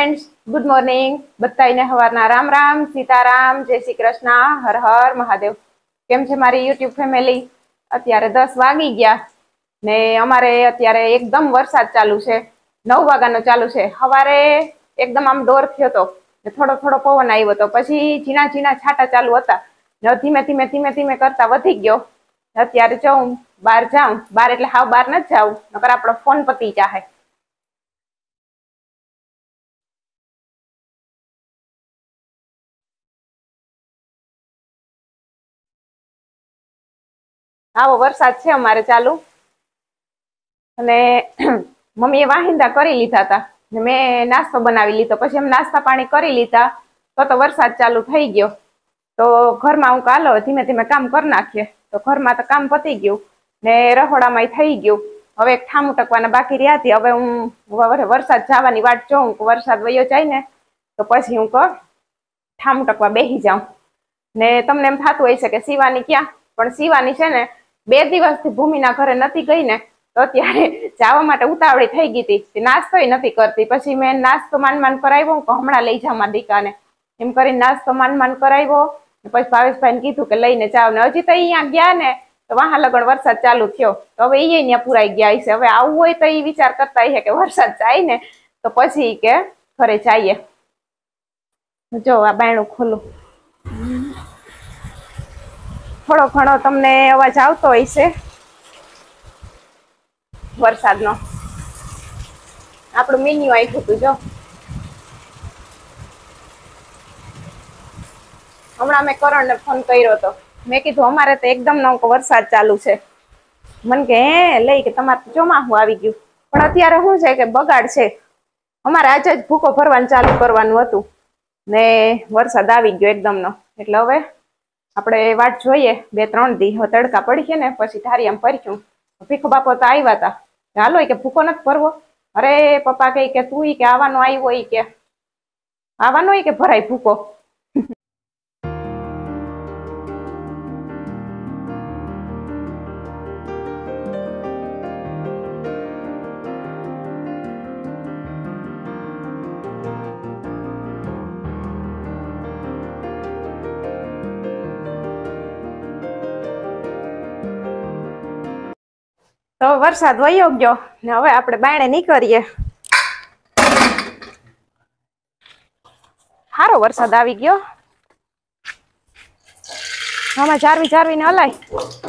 friends good morning બધાને હવારના રામ રામ સીતારામ જય શ્રી કૃષ્ણ હર હર મહાદેવ કેમ છે મારી યુટ્યુબ ફેમિલી અત્યારે દસ વાગી ગયા ને અમારે અત્યારે એકદમ વરસાદ ચાલુ છે નવ વાગ્યાનો ચાલુ છે સવારે એકદમ આમ ડોર થયો હતો થોડો થોડો પવન આવ્યો હતો પછી ઝીણા ઝીણા છાંટા ચાલુ હતા ને ધીમે ધીમે ધીમે ધીમે કરતા વધી ગયો અત્યારે જો હું બહાર જાઉં બહાર એટલે હાવ બહાર નથી જાઉં નકર આપણો ફોન પતી જાય આવો વરસાદ છે અમારે ચાલુ અને મમ્મીએ વાહિંદા કરી લીધા હતા મેં નાસ્તો બનાવી લીધો પછી એમ નાસ્તા પાણી કરી લીધા તો તો વરસાદ ચાલુ થઈ ગયો તો ઘરમાં હું કાલો ધીમે ધીમે કામ કરી નાખીએ તો ઘરમાં તો કામ પતી ગયું ને રહોડામાં થઈ ગયું હવે એક ઠામું ટકવાના બાકી રહ્યા હતી હવે હું વરસાદ જવાની વાટ જોઉં વરસાદ વયો જાય ને તો પછી હું કહ ઠામું ટકવા બેસી જાઉં ને તમને એમ થતું હોય છે કે સીવાની ક્યાં પણ સીવાની છે ને બે દિવસ દિવસથી ભૂમિના ઘરે નથી ગઈ ને તો ત્યારે જવા માટે ઉતાવળી થઈ ગઈ હતી નાસ્તો નથી કરતી પછી મેં નાસ્તો માનમાન માન કરાવ્યો કે હમણાં લઈ જા મારા દીકાને એમ કરીને નાસ્તો માનમાન કરાવ્યો પછી ભાવેશભાઈ ને કીધું કે લઈને જાવ ને હજી તો અહીંયા ગયા ને તો વાહા લગણ વરસાદ ચાલુ થયો તો હવે એ અહીંયા પુરાઈ ગયા છે હવે આવવું હોય તો એ વિચાર કરતા છે કે વરસાદ જાય ને તો પછી કે ઘરે જઈએ જો આ બાયણું ખોલું થોડો ઘણો તમને અવાજ આવતો હોય છે વરસાદનો આપણું મેન્યુ આવ્યું હતું જો હમણાં મેં કરણને ફોન કર્યો હતો મેં કીધું અમારે તો એકદમ નવકો વરસાદ ચાલુ છે મને કે હે લઈ કે તમારે ચોમાસું આવી ગયું પણ અત્યારે શું છે કે બગાડ છે અમારે આજે જ ભૂકો ભરવાનું ચાલુ કરવાનું હતું ને વરસાદ આવી ગયો એકદમનો એટલે હવે આપણે વાટ જોઈએ બે ત્રણ દી તડકા પડી છે ને પછી ધારી આમ પરખ્યું ભીખ બાપો તો આવ્યા હતા હાલો કે ભૂકો નથી ભરવો અરે પપ્પા કહે કે તું કે આવવાનો આવ્યો કે આવવાનો કે ભરાય ભૂકો તો વરસાદ વયો ગયો ને હવે આપણે બાયણે નીકળીએ સારો વરસાદ આવી ગયો આમાં જારવી જારવીને હલાય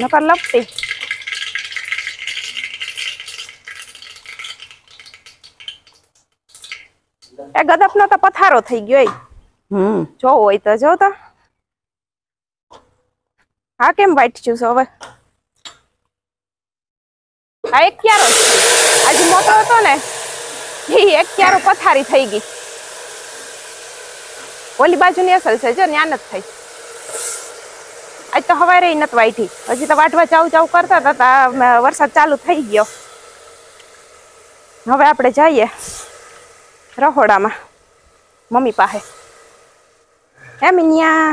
નકર લપટી એ ગદપનો તો પથારો થઈ ગયો હમ જો હોય તો જો તો હા કેમ વાઈટ જ્યુસ હવે આ એક ક્યારો આજે મોટો હતો ને એ એક ક્યારો પથારી થઈ ગઈ ઓલી બાજુની અસલ છે જો ત્યાં નથી થઈ આજ તો હવારે નથી વાઢી હજી તો વાટવા જાવ જાવ કરતા હતા વરસાદ ચાલુ થઈ ગયો હવે આપણે જઈએ રહોડામાં મમ્મી પાસે હે મિનિયા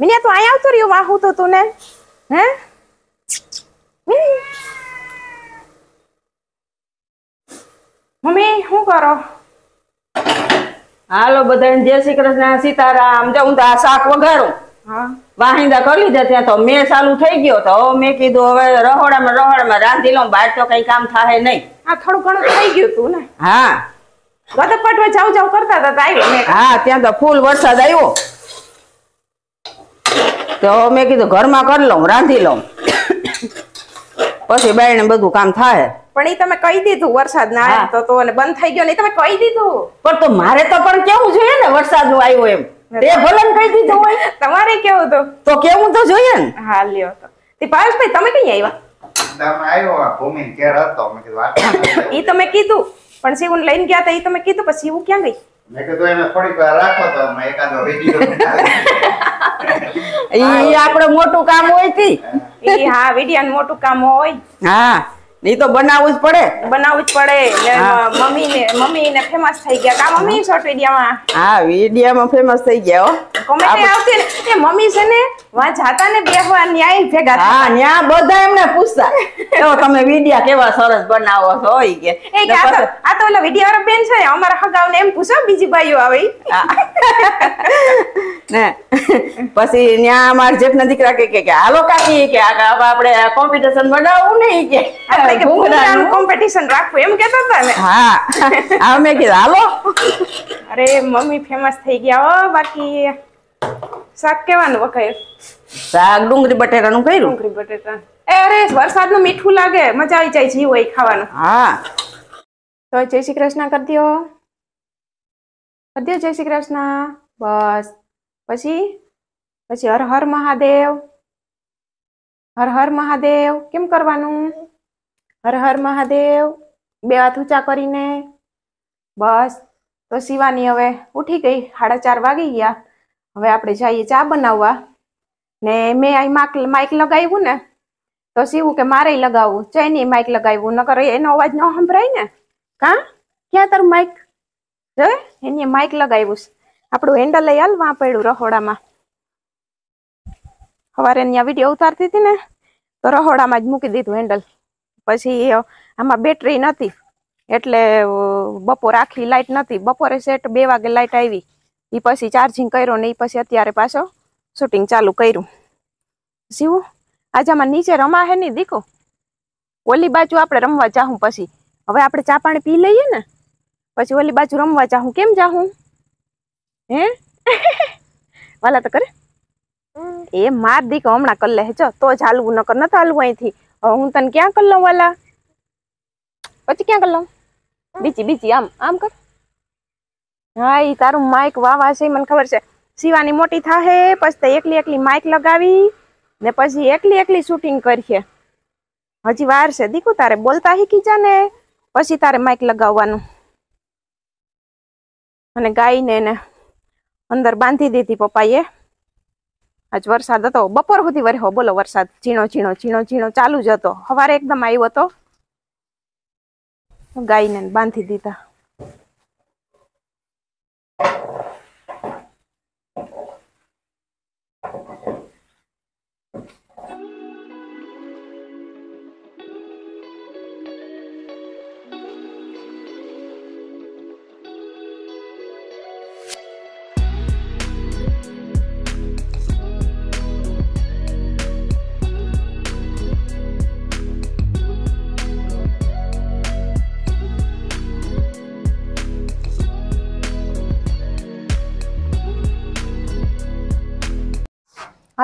મિનિયા તું અહીંયા આવતો રહ્યો વાહું તો તું ને હે મિની મમ્મી શું કરો હાલો બધા જય શ્રી કૃષ્ણ સીતારામ જો હું તો આ શાક વઘારું વાહિંદા કરી દે ત્યાં તો મેં ચાલુ થઈ ગયો તો મેં કીધું હવે રહોડામાં રહોડામાં રાંધી લઉં બહાર તો કઈ કામ થાય નહીં આ થોડું ઘણું થઈ ગયું તું ને હા ગદર પટવે જાવ જાવ કરતા હતા આવ્યો હા ત્યાં તો ફૂલ વરસાદ આવ્યો તો મેં કીધું ઘરમાં કરી લઉં રાંધી લઉં પછી ને બધું કામ થાય પણ એ તમે કહી દીધું વરસાદ ના આવ્યો તો અને બંધ થઈ ગયો ને તમે કહી દીધું પણ તો મારે તો પણ કેવું જોઈએ ને વરસાદ આવ્યો એમ તે ભલન કહી દીધું હોય તમારે કેવું તો તો કેવું તો જોઈએ ને હા લ્યો તો તે ભાઈ તમે કઈ આવ્યા દમ તમે કીધું પણ શિવ લઈને ગયા હતા ઈ તમે કીધું પછી શિવ ક્યાં ગઈ કામ હોય થી ઈ હા મોટું કામ હોય હા ઈ તો બનાવવું જ પડે બનાવવું જ પડે મમ્મી ને મમ્મી ને ફેમસ થઈ ગયા કા મમ્મી શોર્ટ વિડિયામાં હા વિડિયામાં ફેમસ થઈ ગયા હો કોમેન્ટ આવતી ને મમ્મી છે ને વાં જાતા ને બેહવા ન્યાય ભેગા હા ન્યા બધા એમને પૂછતા તો તમે વિડિયા કેવા સરસ બનાવો છો ઈ કે એ કે આ તો ઓલા વિડિયા વાળા બેન છે ને અમારા હગાવને એમ પૂછો બીજી બાઈઓ આવે ને પછી ન્યા અમાર જેટના દીકરા કે કે હાલો કાકી કે આ આપણે કોમ્પિટિશન બનાવવું નહીં કે કે ભૂંગળાનું કોમ્પિટિશન રાખવું એમ કેતો હતા ને હા અમે મેં હાલો અરે મમ્મી ફેમસ થઈ ગયા હો બાકી શાક કેવાનું વખાય શાક ડુંગળી બટેટાનું કર્યું ડુંગળી બટેટા એ અરે વરસાદનું મીઠું લાગે મજા આવી જાય જીવ હોય ખાવાનું હા તો જય શ્રી કૃષ્ણ કરી દો કરી દો જય શ્રી કૃષ્ણ બસ પછી પછી હર હર મહાદેવ હર હર મહાદેવ કેમ કરવાનું હર હર મહાદેવ બે હાથ ઊંચા કરીને બસ તો શિવાની હવે ઉઠી ગઈ સાડા ચાર વાગી ગયા હવે આપણે જઈએ ચા બનાવવા ને મેં અહીં માક માઇક લગાવ્યું ને તો શીવું કે મારે લગાવવું ચેની માઇક લગાવ્યું નકર એનો અવાજ ન સંભળાય ને કા ક્યાં તારું માઇક જો એને માઇક લગાવ્યું આપણું હેન્ડલ લઈ હાલવા પડ્યું રહોડામાં સવારે અહીંયા વિડીયો ઉતારતી હતી ને તો રહોડામાં જ મૂકી દીધું હેન્ડલ પછી આમાં બેટરી નથી એટલે બપોર આખી લાઇટ નથી બપોરે સેટ બે વાગે લાઇટ આવી એ પછી ચાર્જિંગ કર્યો ને એ પછી અત્યારે પાછો શૂટિંગ ચાલુ કર્યું જીવું આજે આમાં નીચે રમા હે નહીં દીકો ઓલી બાજુ આપણે રમવા જાહું પછી હવે આપણે ચા પાણી પી લઈએ ને પછી ઓલી બાજુ રમવા જાહું કેમ જાહું હે વાલા તો કરે એ માર દીકો હમણાં કર લે જો તો જ હાલવું નકર નતા હાલવું અહીંથી હવે હું તને ક્યાં કર લઉં વાલા પછી ક્યાં કર લઉં બીજી બીજી આમ આમ કર હા એ તારું માઇક વાવા છે મને ખબર છે શિવાની મોટી થાહે પછી તો એકલી એકલી માઇક લગાવી ને પછી એકલી એકલી શૂટિંગ કરીએ હજી વાર છે દીકુ તારે બોલતા શીખી જા ને પછી તારે માઇક લગાવવાનું અને ગાઈને એને અંદર બાંધી દીધી પપ્પાએ આજ વરસાદ હતો બપોર સુધી વરહો બોલો વરસાદ ઝીણો ઝીણો ઝીણો ઝીણો ચાલુ જ હતો સવારે એકદમ આવ્યો હતો ગાઈને બાંધી દીધા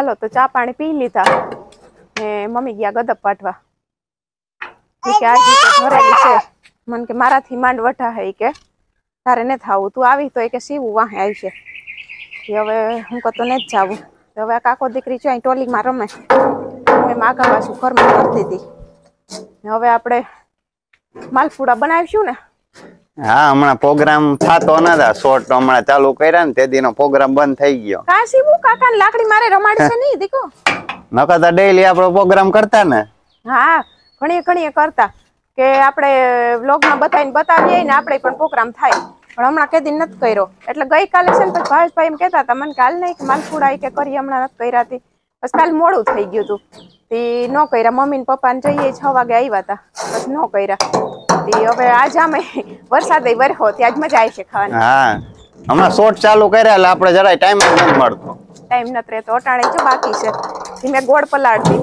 હાલો તો ચા પાણી પી લીધા ને મમ્મી ગયા ગદપ પાટવા કે કે મારાથી માંડ વઠા હે કે તારે ને થાવું તું આવી તો એ કે સીવું વાહે આવી છે હવે હું કતો ને જ જાવું હવે કાકો દીકરી છે અહીં ટોલીમાં રમે હું એમ આગા પાછું ઘરમાં કરતી હતી હવે આપણે માલફૂડા બનાવીશું ને હા હમણાં પ્રોગ્રામ થતો નતા શોર્ટ હમણાં ચાલુ કર્યા ને તે દીનો પ્રોગ્રામ બંધ થઈ ગયો કાશી હું કાકા લાકડી મારે રમાડી છે નહીં દીકો નકા તો ડેઈલી આપણો પ્રોગ્રામ કરતા ને હા ઘણી ઘણી કરતા કે આપણે વ્લોગમાં બતાવીને બતાવીએ ને આપણે પણ પ્રોગ્રામ થાય પણ હમણાં કેદી નથી કર્યો એટલે ગઈ કાલે છે ને પછી ભાવેશભાઈ એમ કહેતા હતા મને કાલ નહીં કે માલપુડા કે કરી હમણાં નથી કર્યાતી પછી કાલ મોડું થઈ ગયું હતું તે ન કર્યા મમ્મી ને પપ્પાને જઈએ છ વાગે આવ્યા હતા પછી નો કર્યા તે હવે આજ અમે વરસાદ વરહો ત્યાં જ મજા આવી છે ખાવાની હા હમણાં શોર્ટ ચાલુ કર્યા એટલે આપણે જરાય ટાઈમ જ નથી મળતો ટાઈમ નથી રહેતો અટાણે જો બાકી છે થી મેં ગોળ પલાળતી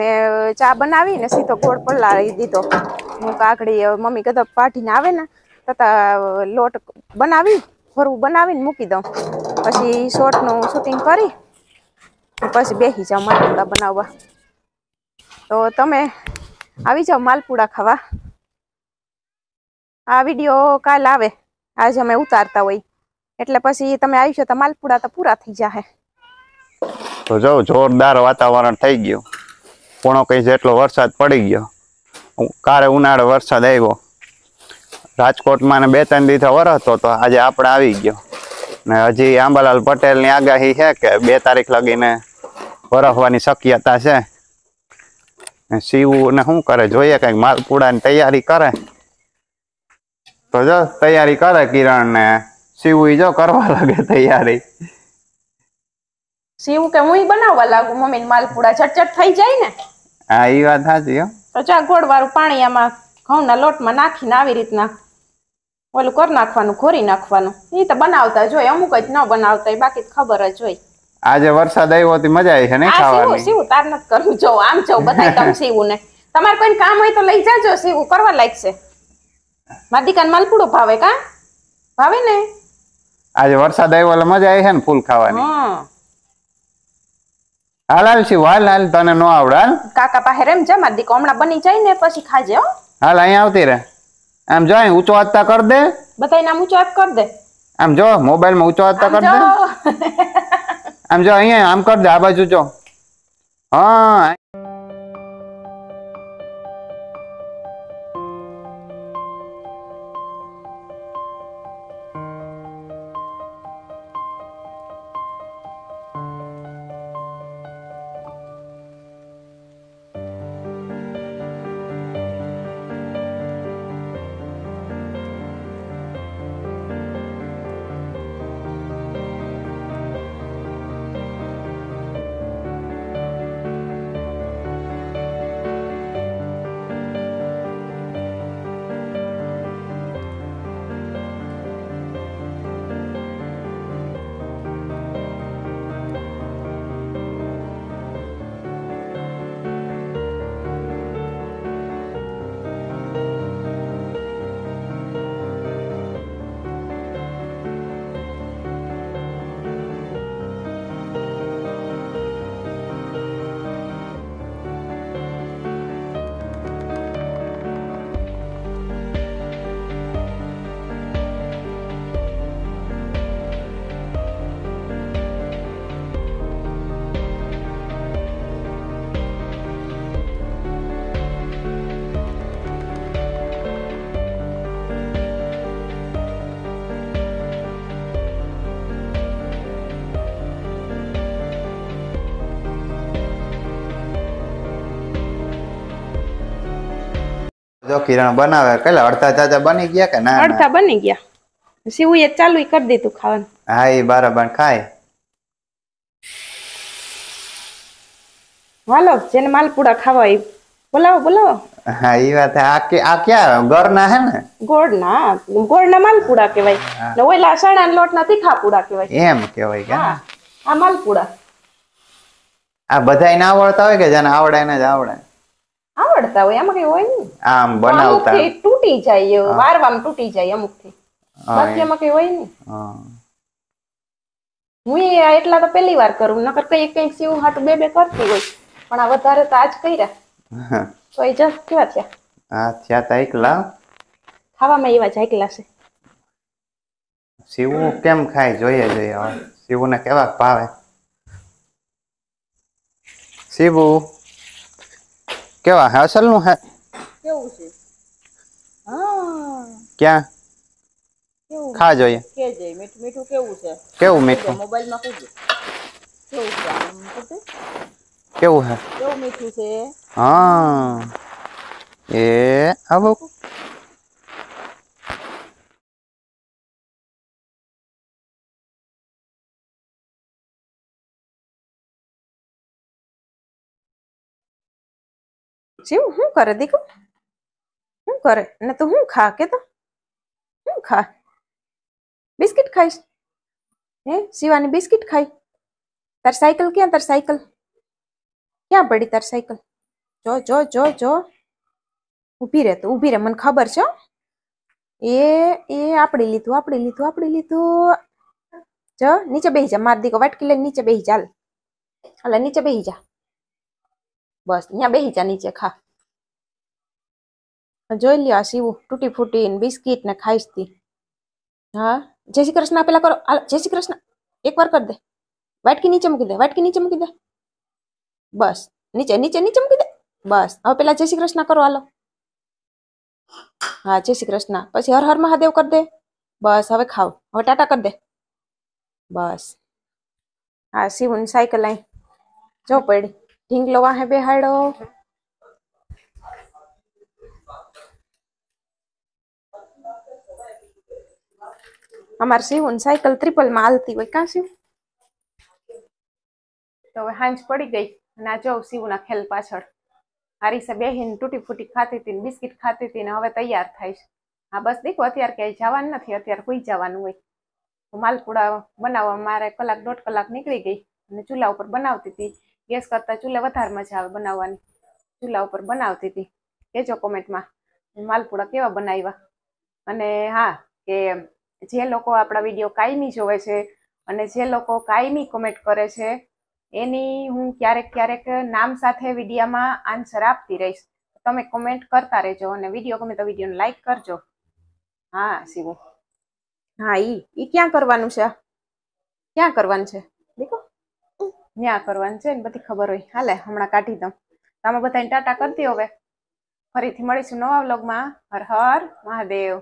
મેં ચા બનાવી ને સીધો ગોળ પલાળી દીધો હું કાકડી મમ્મી કદા પાટીને આવે ને તથા લોટ બનાવી ભરવું બનાવીને મૂકી દઉં પછી શોર્ટનું શૂટિંગ કરી પછી બેસી જાઉં મરકુંડા બનાવવા તો તમે આવી જાઓ માલપુડા ખાવા આ વિડીયો કાલ આવે આજે અમે ઉતારતા હોય એટલે પછી તમે આવી છો તો માલપુડા તો પૂરા થઈ જશે તો જો જોરદાર વાતાવરણ થઈ ગયું પોણો કઈ જેટલો વરસાદ પડી ગયો કારે ઉનાળો વરસાદ આવ્યો રાજકોટમાં ને બે ત્રણ દીધા વરસતો હતો આજે આપણે આવી ગયો ને હજી આંબાલાલ પટેલની આગાહી છે કે બે તારીખ લગીને વરસવાની શક્યતા છે શિવું ને શું કરે જોઈએ કઈક માલપુડા ની તૈયારી કરે તો જો તૈયારી કરે કિરણ ને શિવું જો કરવા લાગે તૈયારી શિવું કે હું બનાવવા લાગુ મમ્મી માલપુડા ચટચટ થઈ જાય ને હા એ વાત સાચી તો ચા ગોળ વાળું પાણી આમાં ઘઉં ના લોટ માં નાખીને આવી રીતના ઓલું કરી નાખવાનું ખોરી નાખવાનું એ તો બનાવતા જોઈએ અમુક જ ન બનાવતા બાકી ખબર જ હોય આજે વરસાદ આવ્યો હતી મજા આવી છે ને ખાવાની સીવું તાર નથી કરવું જો આમ જો બધાય તમ સીવું ને તમારે કોઈ કામ હોય તો લઈ જાજો સીવું કરવા લાગશે મારી દીકાન માલપુડો ભાવે કા ભાવે ને આજે વરસાદ આવ્યો એટલે મજા આવી છે ને ફૂલ ખાવાની હાલ હાલ છે હાલ હાલ તને નો આવડે કાકા પાસે રેમ જા મારી દીકો હમણાં બની જાય ને પછી ખાજે હો હાલ અહીંયા આવતી રે આમ જો અહીં ઊંચો હાથતા કર દે બધાય નામ ઊંચો હાથ કર દે આમ જો મોબાઈલ માં ઊંચો હાથતા કર દે આમ જો અહીંયા આમ કર દે આ બાજુ જો હા જો કિરણ બનાવે કેલા અડધા ચાચા બની ગયા કે ના અડધા બની ગયા સીવું એ ચાલુ કરી દીધું ખાવાનું હા એ બરાબર ખાય હાલો જેને માલપુડા ખાવા એ બોલાવો બોલાવો હા એ વાત આ કે આ ક્યાં ગોર ના હે ને ગોળ ના ગોળ ના માલપુડા કહેવાય ને ઓલા સણા ને લોટ ના તીખા પૂડા કહેવાય એમ કહેવાય કે આ માલપુડા આ બધાય ના આવડતા હોય કે જેને આવડે એને જ આવડે આવડતા હોય એમાં કઈ હોય નહીં આમ બનાવતા તૂટી જાય વારવામ તૂટી જાય અમુક થી બાકી આમાં કઈ હોય નહીં હું એટલા તો પહેલી વાર કરું નકર કઈ કઈક સીવું હાટું બે બે કરતી હોય પણ આ વધારે તો આજ કર્યા તો એ જસ્ટ કેવા થયા હા થયા તા એકલા ખાવામાં એવા જ એકલા છે સીવું કેમ ખાય જોઈએ જોઈએ હવે સીવું ને કેવા ભાવે સીવું કેવા હે અસલ નું હે કેવું છે હા ક્યાં કેવું ખા જોઈએ કે જોઈએ મીઠું મીઠું કેવું છે કેવું મીઠું મોબાઈલ માં કીધું કેવું છે કેવું હે કેવું મીઠું છે હા એ આવો જીવ શું કરે દીકુ શું કરે ને તો શું ખા કે તો હું ખા બિસ્કિટ ખાઈશ હે શિવાની બિસ્કિટ ખાઈ તાર સાયકલ ક્યાં તાર સાયકલ ક્યાં પડી તાર સાયકલ જો જો જો જો ઊભી રહે તો ઊભી રહે મને ખબર છે એ એ આપણે લીધું આપણે લીધું આપણે લીધું જો નીચે બેહી જા માર દીકો વાટકી લઈને નીચે બેહી ચાલ હાલ નીચે બેહી જા બસ ત્યાં બેસી જા નીચે ખા જોઈ લ્યો આ સીવું તૂટી ફૂટી ને બિસ્કીટ ને ખાઈશ હા જય શ્રી કૃષ્ણ પેલા કરો જય શ્રી કૃષ્ણ એક વાર કરી દે વાટકી નીચે મૂકી દે વાટકી નીચે મૂકી દે બસ નીચે નીચે નીચે મૂકી દે બસ હવે પેલા જય શ્રી કૃષ્ણ કરો હાલો હા જય શ્રી કૃષ્ણ પછી હર હર મહાદેવ કરી દે બસ હવે ખાવ હવે ટાટા કરી દે બસ હા શિવની સાયકલ અહીં જો પડી ઢીંગલો વાહે બેહાડો અમારે શિવું સાયકલ ત્રિપલ માં આલતી હોય કા શિવ તો હવે હાંજ પડી ગઈ અને આ જોઉં શિવના ખેલ પાછળ હારીસા બેહીન તૂટી ફૂટી ખાતી હતી બિસ્કિટ ખાતી હતી ને હવે તૈયાર થાય હા બસ દીકરો અત્યારે ક્યાંય જવાનું નથી અત્યારે કોઈ જવાનું હોય માલપુડા બનાવવા મારે કલાક દોઢ કલાક નીકળી ગઈ અને ચૂલા ઉપર બનાવતી હતી ગેસ કરતાં ચૂલે વધારે મજા આવે બનાવવાની ચૂલા ઉપર બનાવતી હતી કહેજો કોમેન્ટમાં માલપુડા કેવા બનાવ્યા અને હા કે જે લોકો આપણા વિડીયો કાયમી જોવે છે અને જે લોકો કાયમી કોમેન્ટ કરે છે એની હું ક્યારેક ક્યારેક નામ સાથે વિડીયામાં આન્સર આપતી રહીશ તમે કોમેન્ટ કરતા રહેજો અને વિડીયો ગમે તો વિડીયોને લાઈક કરજો હા શિવું હા ઈ ઈ ક્યાં કરવાનું છે ક્યાં કરવાનું છે ન્યા કરવાની છે ને બધી ખબર હોય હાલે હમણાં કાઢી દઉં આમાં બધાને ટાટા કરતી હવે ફરીથી મળીશું નવા વ્લોગમાં હર હર મહાદેવ